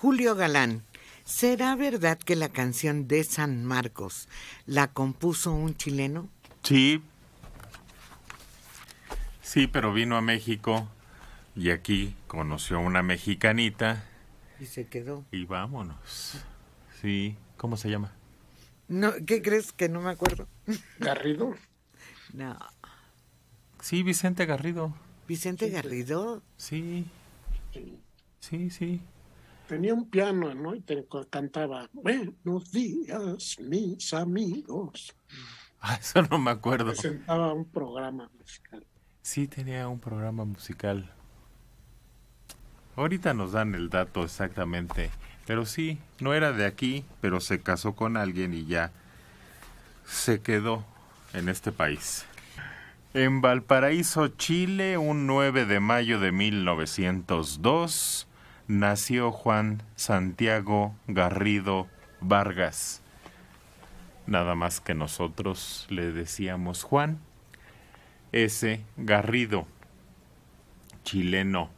Julio Galán, ¿será verdad que la canción de San Marcos la compuso un chileno? Sí. Sí, pero vino a México y aquí conoció a una mexicanita. Y se quedó. Y vámonos. Sí. ¿Cómo se llama? No, ¿qué crees que no me acuerdo? Garrido. No. Sí, Vicente Garrido. Vicente Garrido. Sí. Sí, sí tenía un piano, ¿no? Y cantaba, buenos días, mis amigos. Ah, eso no me acuerdo. Presentaba un programa musical. Sí, tenía un programa musical. Ahorita nos dan el dato exactamente. Pero sí, no era de aquí, pero se casó con alguien y ya se quedó en este país. En Valparaíso, Chile, un 9 de mayo de 1902, nació Juan Santiago Garrido Vargas. Nada más que nosotros le decíamos Juan S. Garrido, chileno.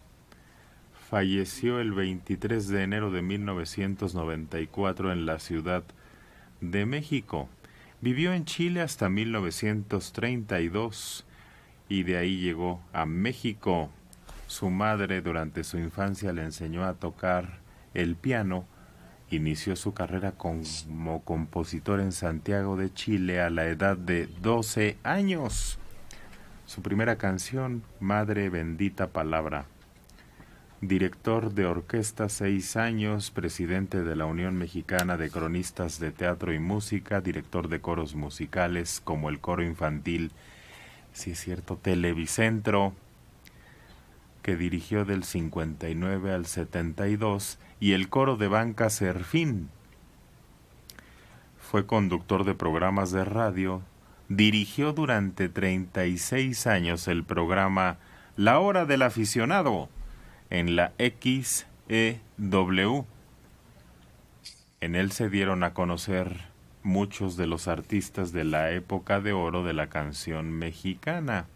Falleció el 23 de enero de 1994 en la Ciudad de México. Vivió en Chile hasta 1932 y de ahí llegó a México su madre durante su infancia le enseñó a tocar el piano. Inició su carrera como compositor en Santiago de Chile a la edad de 12 años. Su primera canción, Madre Bendita Palabra. Director de orquesta seis años, presidente de la Unión Mexicana de Cronistas de Teatro y Música, director de coros musicales como el coro infantil, si es cierto, Televicentro, que dirigió del 59 al 72, y el coro de banca Serfín. Fue conductor de programas de radio, dirigió durante 36 años el programa La Hora del Aficionado en la XEW. En él se dieron a conocer muchos de los artistas de la época de oro de la canción mexicana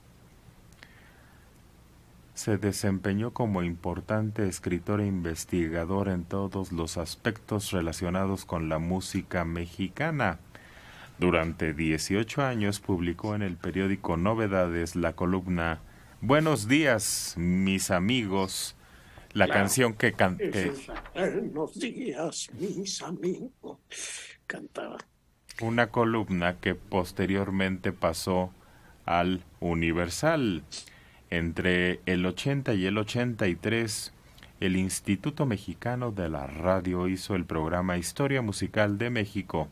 se desempeñó como importante escritor e investigador en todos los aspectos relacionados con la música mexicana. Durante 18 años publicó en el periódico Novedades la columna Buenos días, mis amigos, la canción que canté. buenos días, mis amigos, cantaba. Una columna que posteriormente pasó al Universal. Entre el 80 y el 83, el Instituto Mexicano de la Radio hizo el programa Historia Musical de México,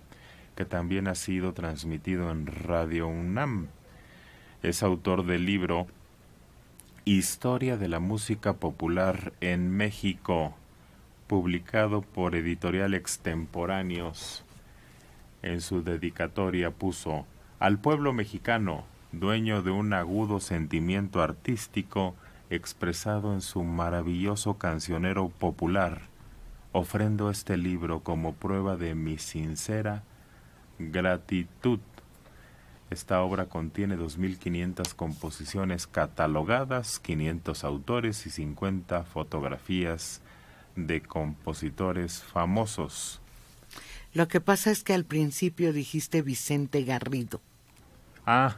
que también ha sido transmitido en Radio UNAM. Es autor del libro Historia de la Música Popular en México, publicado por Editorial Extemporáneos. En su dedicatoria puso Al pueblo mexicano, dueño de un agudo sentimiento artístico expresado en su maravilloso cancionero popular, ofrendo este libro como prueba de mi sincera gratitud. Esta obra contiene 2.500 composiciones catalogadas, 500 autores y 50 fotografías de compositores famosos. Lo que pasa es que al principio dijiste Vicente Garrido. Ah,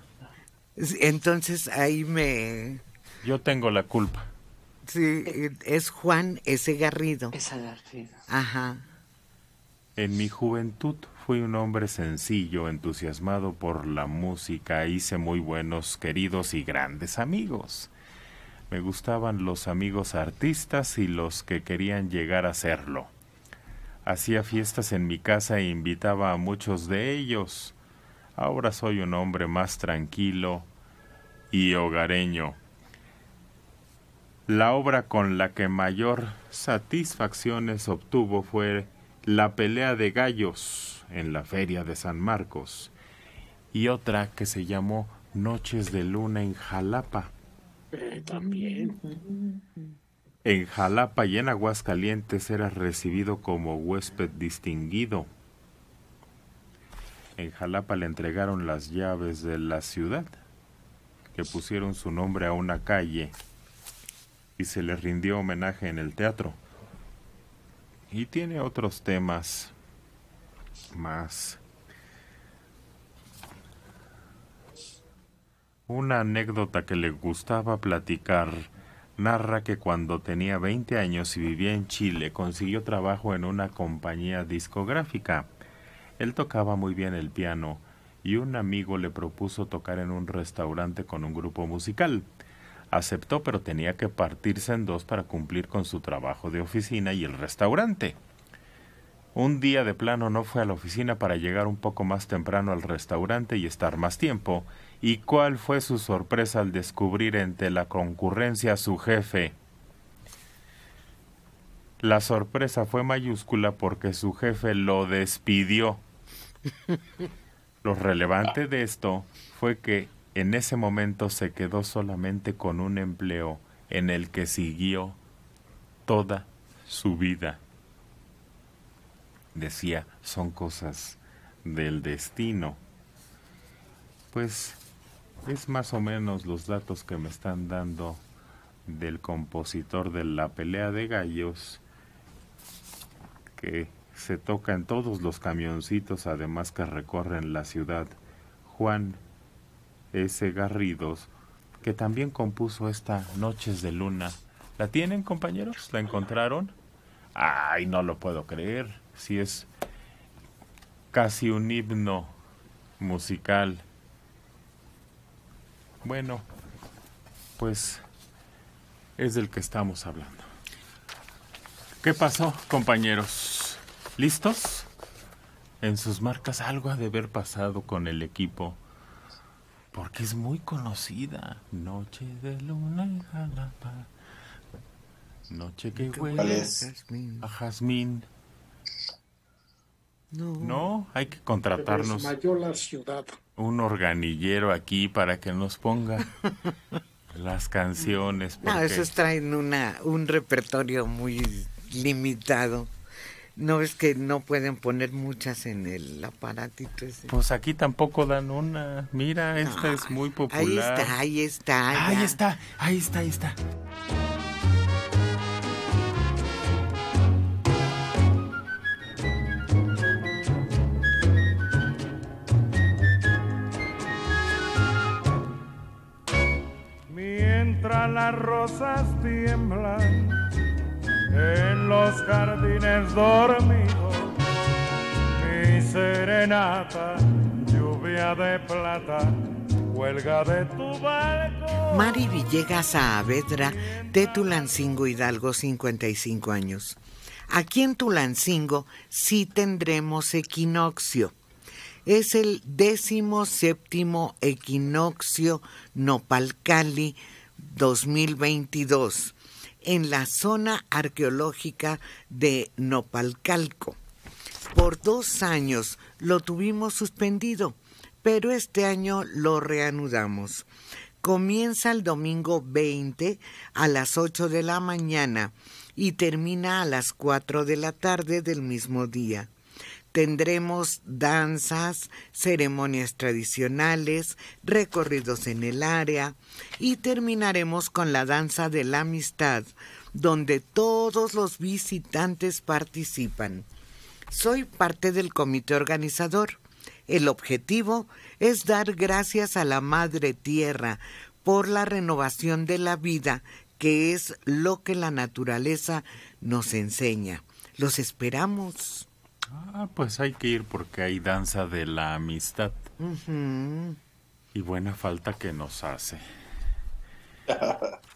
entonces ahí me... Yo tengo la culpa. Sí, eh, es Juan ese Garrido. Esa Garrido. Ajá. En mi juventud fui un hombre sencillo, entusiasmado por la música, hice muy buenos, queridos y grandes amigos. Me gustaban los amigos artistas y los que querían llegar a serlo. Hacía fiestas en mi casa e invitaba a muchos de ellos. Ahora soy un hombre más tranquilo y hogareño. La obra con la que mayor satisfacciones obtuvo fue La pelea de gallos en la feria de San Marcos y otra que se llamó Noches de Luna en Jalapa. Eh, también. En Jalapa y en Aguascalientes era recibido como huésped distinguido en Jalapa le entregaron las llaves de la ciudad, que pusieron su nombre a una calle y se le rindió homenaje en el teatro. Y tiene otros temas más. Una anécdota que le gustaba platicar narra que cuando tenía 20 años y vivía en Chile consiguió trabajo en una compañía discográfica él tocaba muy bien el piano y un amigo le propuso tocar en un restaurante con un grupo musical. Aceptó, pero tenía que partirse en dos para cumplir con su trabajo de oficina y el restaurante. Un día de plano no fue a la oficina para llegar un poco más temprano al restaurante y estar más tiempo. ¿Y cuál fue su sorpresa al descubrir entre la concurrencia a su jefe? La sorpresa fue mayúscula porque su jefe lo despidió. Lo relevante de esto fue que en ese momento se quedó solamente con un empleo en el que siguió toda su vida. Decía, son cosas del destino. Pues es más o menos los datos que me están dando del compositor de La pelea de gallos, que se toca en todos los camioncitos además que recorren la ciudad. Juan S. Garridos, que también compuso esta Noches de Luna. ¿La tienen compañeros? ¿La encontraron? Ay, no lo puedo creer. Si es casi un himno musical. Bueno, pues es del que estamos hablando. ¿Qué pasó, compañeros? ¿Listos? En sus marcas algo ha de haber pasado con el equipo. Porque es muy conocida. Noche de luna en jalapa. Noche que huele a jazmín. No. hay que contratarnos. Un organillero aquí para que nos ponga las canciones. No, esos traen una, un repertorio muy limitado. No es que no pueden poner muchas en el aparatito ese. Pues aquí tampoco dan una. Mira, esta es muy popular. Ahí está, ahí está. Ahí está, ahí está, ahí está. Mientras las rosas tiemblan los jardines dormidos, mi serenata, lluvia de plata, huelga de tu balcón. Mari Villegas Saavedra, de Tulancingo Hidalgo, 55 años. Aquí en Tulancingo sí tendremos equinoccio. Es el décimo séptimo equinoccio Nopalcali 2022 en la zona arqueológica de Nopalcalco. Por dos años lo tuvimos suspendido, pero este año lo reanudamos. Comienza el domingo 20 a las 8 de la mañana y termina a las 4 de la tarde del mismo día. Tendremos danzas, ceremonias tradicionales, recorridos en el área y terminaremos con la danza de la amistad, donde todos los visitantes participan. Soy parte del comité organizador. El objetivo es dar gracias a la Madre Tierra por la renovación de la vida, que es lo que la naturaleza nos enseña. Los esperamos. Ah, pues hay que ir porque hay danza de la amistad. Y buena falta que nos hace.